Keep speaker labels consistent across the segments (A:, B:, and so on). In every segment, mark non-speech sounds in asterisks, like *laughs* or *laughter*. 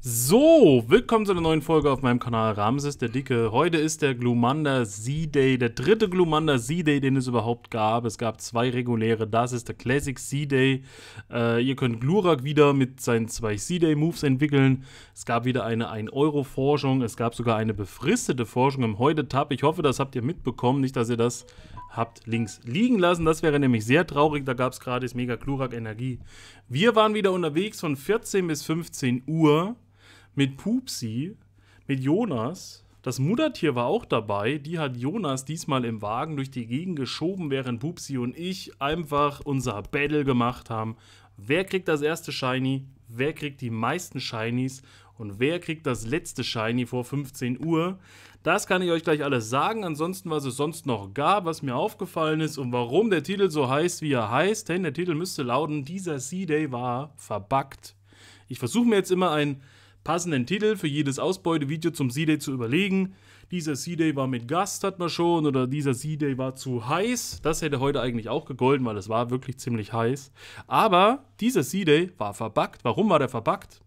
A: So, willkommen zu einer neuen Folge auf meinem Kanal Ramses der Dicke. Heute ist der Glumanda Z-Day, der dritte Glumanda Z-Day, den es überhaupt gab. Es gab zwei reguläre, das ist der Classic Z-Day. Äh, ihr könnt Glurak wieder mit seinen zwei Z-Day-Moves entwickeln. Es gab wieder eine 1-Euro-Forschung, es gab sogar eine befristete Forschung im Heute-Tab. Ich hoffe, das habt ihr mitbekommen, nicht, dass ihr das habt links liegen lassen. Das wäre nämlich sehr traurig, da gab es gratis Mega Glurak Energie. Wir waren wieder unterwegs von 14 bis 15 Uhr mit Pupsi, mit Jonas. Das Muttertier war auch dabei. Die hat Jonas diesmal im Wagen durch die Gegend geschoben, während Pupsi und ich einfach unser Battle gemacht haben. Wer kriegt das erste Shiny? Wer kriegt die meisten Shinies? Und wer kriegt das letzte Shiny vor 15 Uhr? Das kann ich euch gleich alles sagen. Ansonsten, was es sonst noch gab, was mir aufgefallen ist und warum der Titel so heißt, wie er heißt. Denn der Titel müsste lauten, dieser C-Day war verbuggt. Ich versuche mir jetzt immer ein passenden Titel für jedes Ausbeutevideo zum C-Day zu überlegen. Dieser C-Day war mit Gast, hat man schon, oder dieser C-Day war zu heiß. Das hätte heute eigentlich auch gegolten, weil es war wirklich ziemlich heiß. Aber dieser C-Day war verbuggt. Warum war der verbuggt?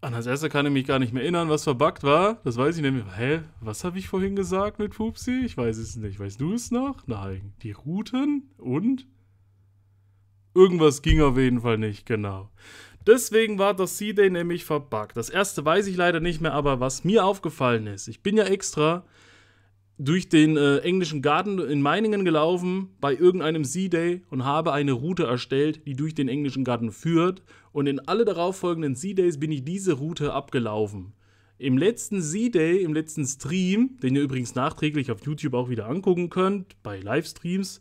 A: An das erste kann ich mich gar nicht mehr erinnern, was verbuggt war. Das weiß ich nämlich. Hä, was habe ich vorhin gesagt mit Pupsi? Ich weiß es nicht. Weißt du es noch? Nein. Die Routen und? Irgendwas ging auf jeden Fall nicht, genau. Deswegen war das C-Day nämlich verbuggt. Das erste weiß ich leider nicht mehr, aber was mir aufgefallen ist, ich bin ja extra durch den äh, englischen Garten in Meiningen gelaufen bei irgendeinem C-Day und habe eine Route erstellt, die durch den englischen Garten führt. Und in alle darauffolgenden C-Days bin ich diese Route abgelaufen. Im letzten C-Day, im letzten Stream, den ihr übrigens nachträglich auf YouTube auch wieder angucken könnt, bei Livestreams,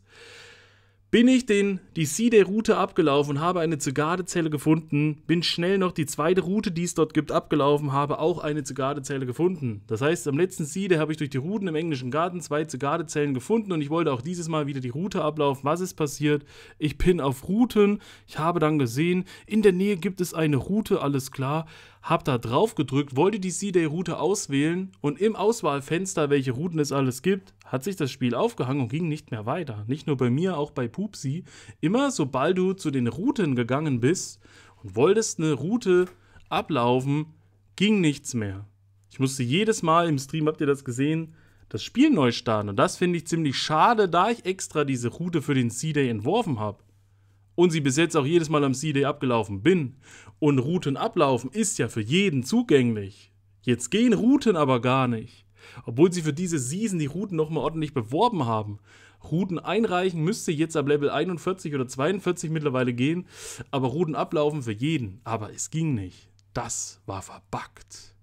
A: bin ich den, die C-Day-Route abgelaufen, habe eine Zygadezelle gefunden, bin schnell noch die zweite Route, die es dort gibt, abgelaufen, habe auch eine Zygadezelle gefunden. Das heißt, am letzten C-Day habe ich durch die Routen im englischen Garten zwei Zygadezellen gefunden und ich wollte auch dieses Mal wieder die Route ablaufen. Was ist passiert? Ich bin auf Routen, ich habe dann gesehen, in der Nähe gibt es eine Route, alles klar, habe da drauf gedrückt, wollte die C-Day-Route auswählen und im Auswahlfenster, welche Routen es alles gibt, hat sich das Spiel aufgehangen und ging nicht mehr weiter. Nicht nur bei mir, auch bei Pupsi. Immer sobald du zu den Routen gegangen bist und wolltest eine Route ablaufen, ging nichts mehr. Ich musste jedes Mal im Stream, habt ihr das gesehen, das Spiel neu starten. Und das finde ich ziemlich schade, da ich extra diese Route für den C-Day entworfen habe. Und sie bis jetzt auch jedes Mal am C-Day abgelaufen bin. Und Routen ablaufen ist ja für jeden zugänglich. Jetzt gehen Routen aber gar nicht. Obwohl sie für diese Season die Routen nochmal ordentlich beworben haben. Routen einreichen müsste jetzt ab Level 41 oder 42 mittlerweile gehen, aber Routen ablaufen für jeden. Aber es ging nicht. Das war verbuggt.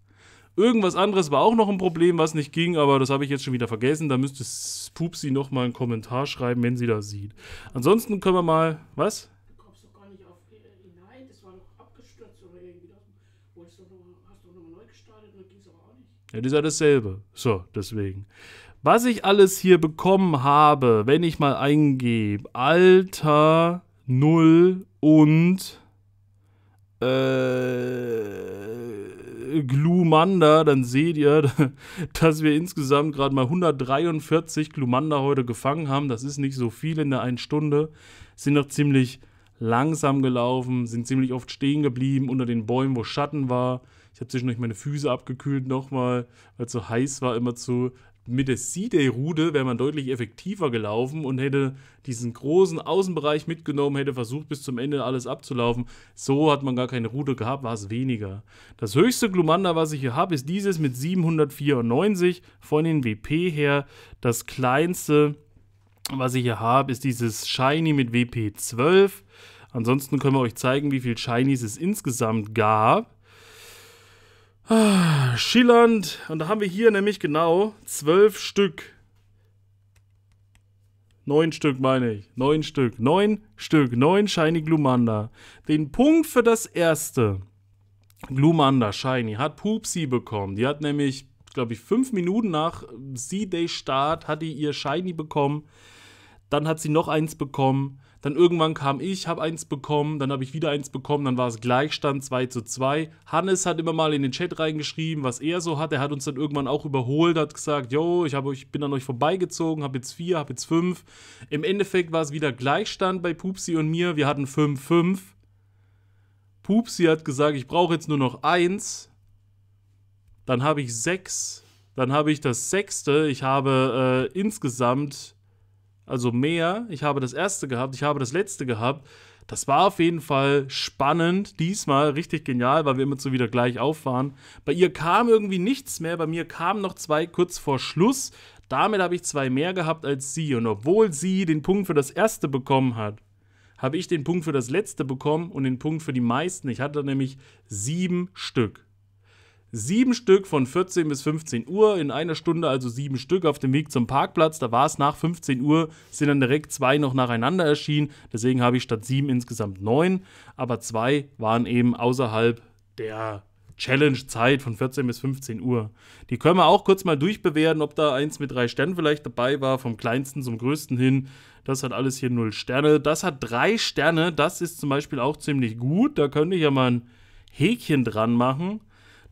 A: Irgendwas anderes war auch noch ein Problem, was nicht ging, aber das habe ich jetzt schon wieder vergessen. Da müsste Pupsi nochmal einen Kommentar schreiben, wenn sie das sieht. Ansonsten können wir mal. Was? Das ist ja dasselbe. So, deswegen. Was ich alles hier bekommen habe, wenn ich mal eingebe, Alter 0 und äh, Glumanda, dann seht ihr, *laughs* dass wir insgesamt gerade mal 143 Glumanda heute gefangen haben. Das ist nicht so viel in der einen Stunde. Sind noch ziemlich langsam gelaufen, sind ziemlich oft stehen geblieben unter den Bäumen, wo Schatten war. Ich habe zwischendurch meine Füße abgekühlt nochmal, weil es so heiß war, immer zu. Mit der C-Day-Rude wäre man deutlich effektiver gelaufen und hätte diesen großen Außenbereich mitgenommen, hätte versucht, bis zum Ende alles abzulaufen. So hat man gar keine Rude gehabt, war es weniger. Das höchste Glumanda, was ich hier habe, ist dieses mit 794 von den WP her. Das kleinste, was ich hier habe, ist dieses Shiny mit WP 12. Ansonsten können wir euch zeigen, wie viel Shinies es insgesamt gab. Ah, Schieland. Und da haben wir hier nämlich genau zwölf Stück. Neun Stück meine ich. Neun Stück. Neun Stück. Neun Shiny Glumanda. Den Punkt für das erste. Glumanda Shiny hat Pupsi bekommen. Die hat nämlich, glaube ich, fünf Minuten nach Z-Day Start hat die ihr Shiny bekommen. Dann hat sie noch eins bekommen. Dann irgendwann kam ich, habe eins bekommen, dann habe ich wieder eins bekommen, dann war es Gleichstand 2 zu 2. Hannes hat immer mal in den Chat reingeschrieben, was er so hat. Er hat uns dann irgendwann auch überholt, hat gesagt, yo, ich, hab, ich bin an euch vorbeigezogen, habe jetzt 4, habe jetzt 5. Im Endeffekt war es wieder Gleichstand bei Pupsi und mir. Wir hatten 5, 5. Pupsi hat gesagt, ich brauche jetzt nur noch 1. Dann habe ich 6. Dann habe ich das sechste. Ich habe äh, insgesamt also mehr. Ich habe das erste gehabt, ich habe das letzte gehabt. Das war auf jeden Fall spannend. Diesmal richtig genial, weil wir immer so wieder gleich auffahren. Bei ihr kam irgendwie nichts mehr. Bei mir kamen noch zwei kurz vor Schluss. Damit habe ich zwei mehr gehabt als sie. Und obwohl sie den Punkt für das erste bekommen hat, habe ich den Punkt für das letzte bekommen und den Punkt für die meisten. Ich hatte nämlich sieben Stück sieben Stück von 14 bis 15 Uhr, in einer Stunde also sieben Stück auf dem Weg zum Parkplatz. Da war es nach 15 Uhr, sind dann direkt zwei noch nacheinander erschienen. Deswegen habe ich statt sieben insgesamt neun, aber zwei waren eben außerhalb der Challenge-Zeit von 14 bis 15 Uhr. Die können wir auch kurz mal durchbewerten, ob da eins mit drei Sternen vielleicht dabei war, vom kleinsten zum größten hin. Das hat alles hier null Sterne. Das hat drei Sterne. Das ist zum Beispiel auch ziemlich gut. Da könnte ich ja mal ein Häkchen dran machen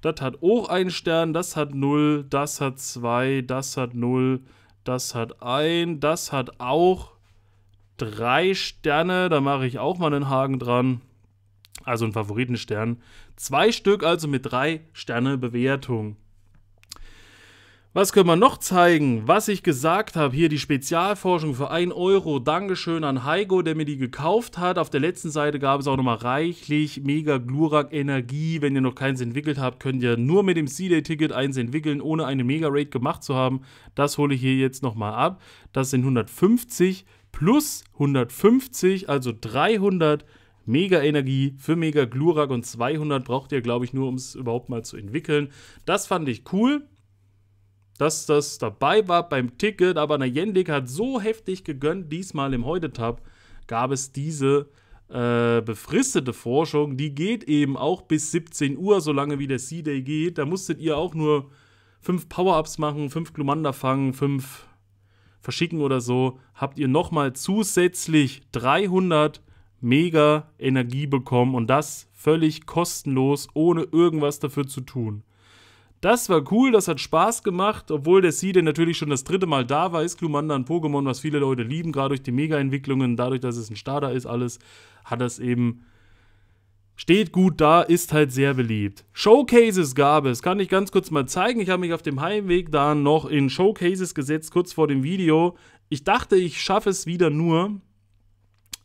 A: das hat auch einen Stern, das hat 0, das hat 2, das hat 0, das hat 1, das hat auch 3 Sterne, da mache ich auch mal einen Haken dran. Also einen Favoritenstern. Zwei Stück also mit 3 Sterne Bewertung. Was können wir noch zeigen? Was ich gesagt habe, hier die Spezialforschung für 1 Euro. Dankeschön an Heiko, der mir die gekauft hat. Auf der letzten Seite gab es auch nochmal reichlich Mega Glurak Energie. Wenn ihr noch keins entwickelt habt, könnt ihr nur mit dem C-Day-Ticket eins entwickeln, ohne eine Mega Raid gemacht zu haben. Das hole ich hier jetzt nochmal ab. Das sind 150 plus 150, also 300 Mega Energie für Mega Glurak und 200 braucht ihr, glaube ich, nur, um es überhaupt mal zu entwickeln. Das fand ich cool dass das dabei war beim Ticket, aber Najendik hat so heftig gegönnt, diesmal im Heute-Tab gab es diese äh, befristete Forschung, die geht eben auch bis 17 Uhr, solange wie der C-Day geht. Da musstet ihr auch nur fünf Power-Ups machen, fünf Glumander fangen, fünf verschicken oder so. Habt ihr nochmal zusätzlich 300 Mega Energie bekommen und das völlig kostenlos, ohne irgendwas dafür zu tun. Das war cool, das hat Spaß gemacht, obwohl der Seed natürlich schon das dritte Mal da war, ist Glumanda ein Pokémon, was viele Leute lieben, gerade durch die Mega-Entwicklungen, dadurch, dass es ein Starter ist, alles, hat das eben Steht gut da, ist halt sehr beliebt. Showcases gab es, kann ich ganz kurz mal zeigen. Ich habe mich auf dem Heimweg da noch in Showcases gesetzt, kurz vor dem Video. Ich dachte, ich schaffe es wieder nur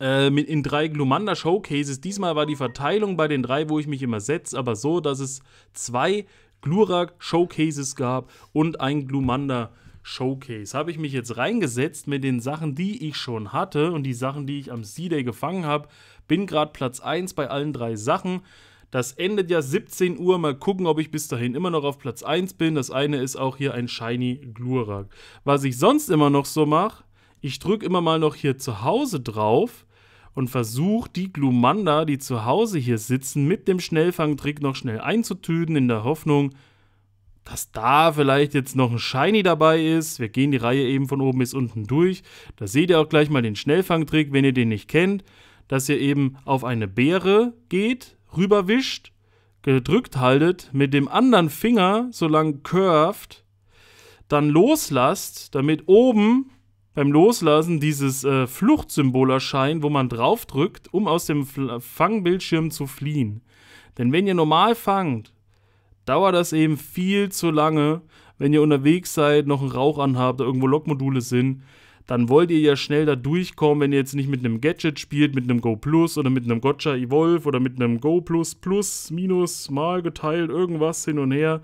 A: äh, mit, in drei Glumanda Showcases. Diesmal war die Verteilung bei den drei, wo ich mich immer setze, aber so, dass es zwei Glurak Showcases gab und ein Glumanda Showcase. Habe ich mich jetzt reingesetzt mit den Sachen, die ich schon hatte und die Sachen, die ich am C-Day gefangen habe. Bin gerade Platz 1 bei allen drei Sachen. Das endet ja 17 Uhr. Mal gucken, ob ich bis dahin immer noch auf Platz 1 bin. Das eine ist auch hier ein Shiny Glurak. Was ich sonst immer noch so mache, ich drücke immer mal noch hier zu Hause drauf und versucht, die Glumanda, die zu Hause hier sitzen, mit dem Schnellfangtrick noch schnell einzutüten, in der Hoffnung, dass da vielleicht jetzt noch ein Shiny dabei ist. Wir gehen die Reihe eben von oben bis unten durch. Da seht ihr auch gleich mal den Schnellfangtrick, wenn ihr den nicht kennt, dass ihr eben auf eine Beere geht, rüberwischt, gedrückt haltet, mit dem anderen Finger so lang curved, dann loslasst, damit oben beim Loslassen dieses äh, Fluchtsymbol erscheinen, wo man draufdrückt, um aus dem Fl Fangbildschirm zu fliehen. Denn wenn ihr normal fangt, dauert das eben viel zu lange, wenn ihr unterwegs seid, noch einen Rauch anhabt, da irgendwo Lokmodule sind, dann wollt ihr ja schnell da durchkommen, wenn ihr jetzt nicht mit einem Gadget spielt, mit einem Go Plus oder mit einem Gotcha Evolve oder mit einem Go Plus Plus, Minus, mal geteilt, irgendwas hin und her,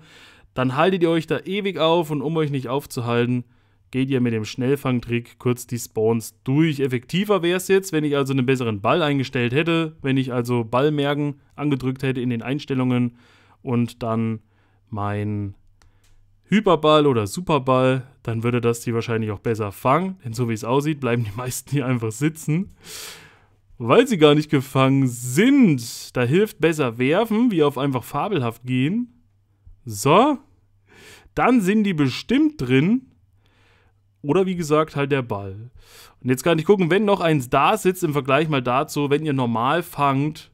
A: dann haltet ihr euch da ewig auf und um euch nicht aufzuhalten, geht ihr mit dem Schnellfangtrick kurz die Spawns durch. Effektiver wäre es jetzt, wenn ich also einen besseren Ball eingestellt hätte, wenn ich also Ballmerken angedrückt hätte in den Einstellungen und dann mein Hyperball oder Superball, dann würde das die wahrscheinlich auch besser fangen. Denn so wie es aussieht, bleiben die meisten hier einfach sitzen, weil sie gar nicht gefangen sind. Da hilft besser werfen, wie auf einfach fabelhaft gehen. So, dann sind die bestimmt drin. Oder wie gesagt, halt der Ball. Und jetzt kann ich gucken, wenn noch eins da sitzt, im Vergleich mal dazu, wenn ihr normal fangt,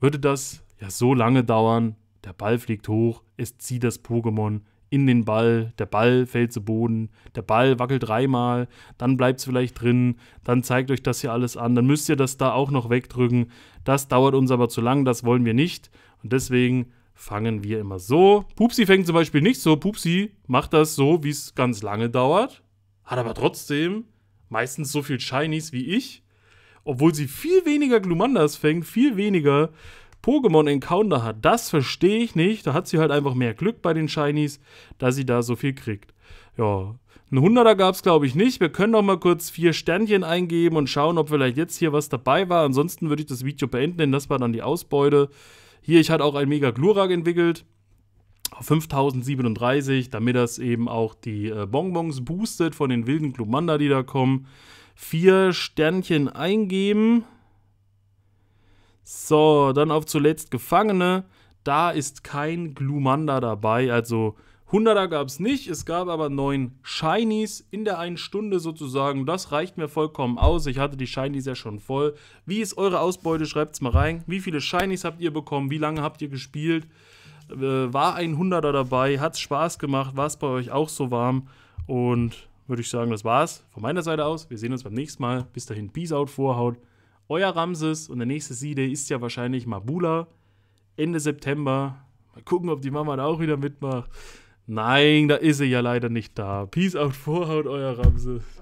A: würde das ja so lange dauern. Der Ball fliegt hoch, es zieht das Pokémon in den Ball, der Ball fällt zu Boden, der Ball wackelt dreimal, dann bleibt es vielleicht drin, dann zeigt euch das hier alles an, dann müsst ihr das da auch noch wegdrücken. Das dauert uns aber zu lang, das wollen wir nicht. Und deswegen fangen wir immer so. Pupsi fängt zum Beispiel nicht so. Pupsi macht das so, wie es ganz lange dauert. Hat aber trotzdem meistens so viel Shinies wie ich. Obwohl sie viel weniger Glumandas fängt, viel weniger Pokémon-Encounter hat. Das verstehe ich nicht. Da hat sie halt einfach mehr Glück bei den Shinies, dass sie da so viel kriegt. Ja, ein 100er gab es, glaube ich, nicht. Wir können noch mal kurz vier Sternchen eingeben und schauen, ob vielleicht jetzt hier was dabei war. Ansonsten würde ich das Video beenden, denn das war dann die Ausbeute. Hier, ich hatte auch ein Mega Glurak entwickelt. 5037, damit das eben auch die äh, Bonbons boostet von den wilden Glumanda, die da kommen. Vier Sternchen eingeben. So, dann auf zuletzt Gefangene. Da ist kein Glumanda dabei, also 100er gab es nicht, es gab aber neun Shinies in der einen Stunde sozusagen. Das reicht mir vollkommen aus. Ich hatte die Shinies ja schon voll. Wie ist eure Ausbeute? Schreibt es mal rein. Wie viele Shinies habt ihr bekommen? Wie lange habt ihr gespielt? Äh, war ein 100er dabei? Hat es Spaß gemacht? War es bei euch auch so warm? Und würde ich sagen, das war's von meiner Seite aus. Wir sehen uns beim nächsten Mal. Bis dahin, Peace out, Vorhaut. Euer Ramses und der nächste Siede ist ja wahrscheinlich Mabula. Ende September. Mal gucken, ob die Mama da auch wieder mitmacht. Nein, da ist er ja leider nicht da. Peace out, Vorhaut, euer Ramses.